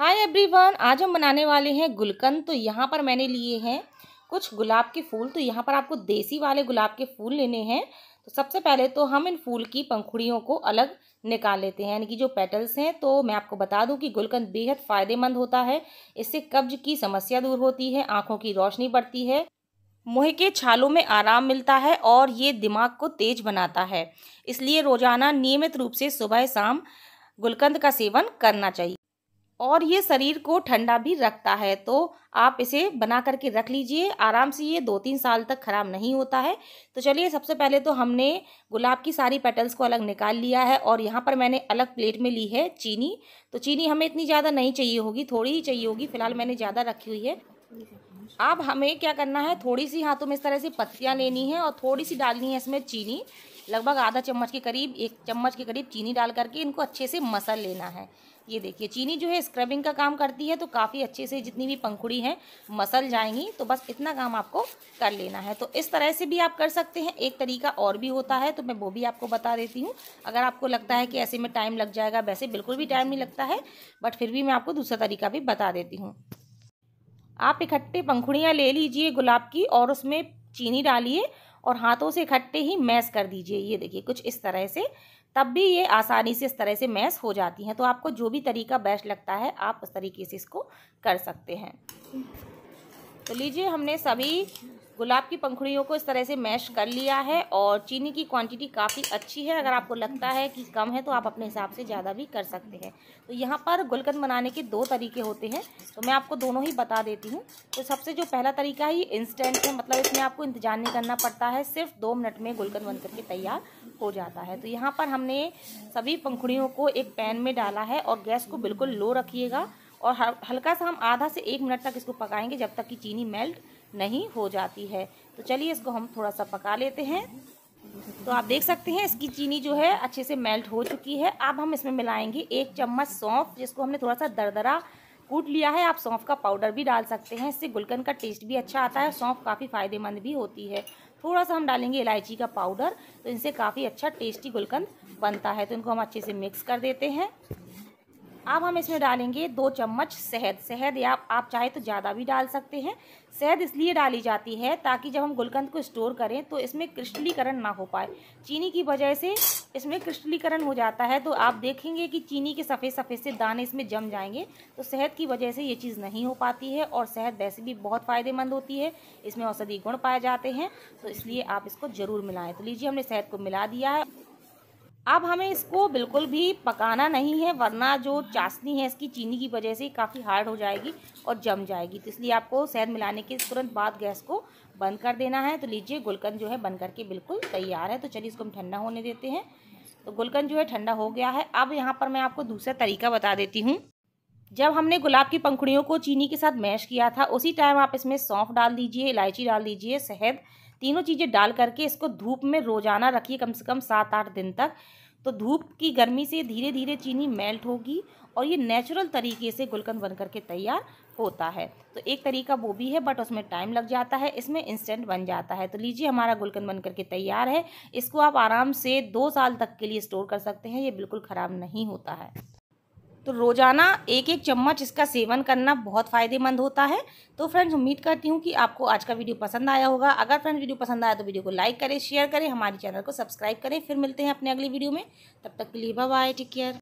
hi everyone आज हम बनाने वाले हैं गुलकंद तो यहाँ पर मैंने लिए हैं कुछ गुलाब के फूल तो यहाँ पर आपको देसी वाले गुलाब के फूल लेने हैं तो सबसे पहले तो हम इन फूल की पंखुड़ियों को अलग निकाल लेते हैं यानी कि जो पेटल्स हैं तो मैं आपको बता दूं कि गुलकंद बेहद फ़ायदेमंद होता है इससे कब्ज की समस्या दूर होती है आँखों की रोशनी बढ़ती है मुँह के छालों में आराम मिलता है और ये दिमाग को तेज बनाता है इसलिए रोज़ाना नियमित रूप से सुबह शाम गुलकंद का सेवन करना चाहिए और ये शरीर को ठंडा भी रखता है तो आप इसे बना करके रख लीजिए आराम से ये दो तीन साल तक ख़राब नहीं होता है तो चलिए सबसे पहले तो हमने गुलाब की सारी पेटल्स को अलग निकाल लिया है और यहाँ पर मैंने अलग प्लेट में ली है चीनी तो चीनी हमें इतनी ज़्यादा नहीं चाहिए होगी थोड़ी ही चाहिए होगी फिलहाल मैंने ज़्यादा रखी हुई है अब हमें क्या करना है थोड़ी सी हाथों में इस तरह से पत्तियाँ लेनी है और थोड़ी सी डालनी है इसमें चीनी लगभग आधा चम्मच के करीब एक चम्मच के करीब चीनी डाल करके इनको अच्छे से मसल लेना है ये देखिए चीनी जो है स्क्रबिंग का काम करती है तो काफ़ी अच्छे से जितनी भी पंखुड़ी है मसल जाएंगी तो बस इतना काम आपको कर लेना है तो इस तरह से भी आप कर सकते हैं एक तरीका और भी होता है तो मैं वो भी आपको बता देती हूँ अगर आपको लगता है कि ऐसे में टाइम लग जाएगा वैसे बिल्कुल भी टाइम नहीं लगता है बट फिर भी मैं आपको दूसरा तरीका भी बता देती हूँ आप इकट्ठे पंखुड़ियाँ ले लीजिए गुलाब की और उसमें चीनी डालिए और हाथों से इकट्ठे ही मैस कर दीजिए ये देखिए कुछ इस तरह से तब भी ये आसानी से इस तरह से मैस हो जाती हैं तो आपको जो भी तरीका बेस्ट लगता है आप उस तरीके से इसको कर सकते हैं तो लीजिए हमने सभी गुलाब की पंखुड़ियों को इस तरह से मैश कर लिया है और चीनी की क्वांटिटी काफ़ी अच्छी है अगर आपको लगता है कि कम है तो आप अपने हिसाब से ज़्यादा भी कर सकते हैं तो यहाँ पर गुलकंद बनाने के दो तरीके होते हैं तो मैं आपको दोनों ही बता देती हूँ तो सबसे जो पहला तरीका है ये इंस्टेंट है मतलब इसमें आपको इंतजार नहीं करना पड़ता है सिर्फ दो मिनट में गुलकंद बन करके तैयार हो जाता है तो यहाँ पर हमने सभी पंखुड़ियों को एक पैन में डाला है और गैस को बिल्कुल लो रखिएगा और हल्का सा हम आधा से एक मिनट तक इसको पकाएंगे जब तक कि चीनी मेल्ट नहीं हो जाती है तो चलिए इसको हम थोड़ा सा पका लेते हैं तो आप देख सकते हैं इसकी चीनी जो है अच्छे से मेल्ट हो चुकी है अब हम इसमें मिलाएंगे एक चम्मच सौंफ जिसको हमने थोड़ा सा दरदरा कूट लिया है आप सौंफ का पाउडर भी डाल सकते हैं इससे गुलकंद का टेस्ट भी अच्छा आता है सौंफ काफ़ी फ़ायदेमंद भी होती है थोड़ा सा हम डालेंगे इलायची का पाउडर तो इनसे काफ़ी अच्छा टेस्टी गुलकंद बनता है तो इनको हम अच्छे से मिक्स कर देते हैं अब हम इसमें डालेंगे दो चम्मच शहद शहद या आप चाहे तो ज़्यादा भी डाल सकते हैं शहद इसलिए डाली जाती है ताकि जब हम गुलकंद को स्टोर करें तो इसमें क्रिस्टलीकरण ना हो पाए चीनी की वजह से इसमें क्रिस्टलीकरण हो जाता है तो आप देखेंगे कि चीनी के सफ़ेद सफ़ेद से दाने इसमें जम जाएंगे तो शहद की वजह से ये चीज़ नहीं हो पाती है और शहद वैसे भी बहुत फ़ायदेमंद होती है इसमें औषधि गुण पाए जाते हैं तो इसलिए आप इसको ज़रूर मिलाएँ तो लीजिए हमने शहद को मिला दिया है अब हमें इसको बिल्कुल भी पकाना नहीं है वरना जो चाशनी है इसकी चीनी की वजह से काफ़ी हार्ड हो जाएगी और जम जाएगी तो इसलिए आपको शहद मिलाने के तुरंत बाद गैस को बंद कर देना है तो लीजिए गुलकंद जो है बंद करके बिल्कुल तैयार है तो चलिए इसको हम ठंडा होने देते हैं तो गुलकंद जो है ठंडा हो गया है अब यहाँ पर मैं आपको दूसरा तरीका बता देती हूँ जब हमने गुलाब की पंखुड़ियों को चीनी के साथ मैश किया था उसी टाइम आप इसमें सौंफ डाल दीजिए इलायची डाल दीजिए शहद तीनों चीज़ें डाल करके इसको धूप में रोज़ाना रखिए कम से कम सात आठ दिन तक तो धूप की गर्मी से धीरे धीरे चीनी मेल्ट होगी और ये नेचुरल तरीके से गुलकंद बन करके तैयार होता है तो एक तरीका वो भी है बट उसमें टाइम लग जाता है इसमें इंस्टेंट बन जाता है तो लीजिए हमारा गुलकंद बन करके तैयार है इसको आप आराम से दो साल तक के लिए स्टोर कर सकते हैं ये बिल्कुल ख़राब नहीं होता है तो रोज़ाना एक एक चम्मच इसका सेवन करना बहुत फ़ायदेमंद होता है तो फ्रेंड्स उम्मीद करती हूँ कि आपको आज का वीडियो पसंद आया होगा अगर फ्रेंड्स वीडियो पसंद आया तो वीडियो को लाइक करें शेयर करें हमारे चैनल को सब्सक्राइब करें फिर मिलते हैं अपने अगली वीडियो में तब तक के लिए बाय टेक केयर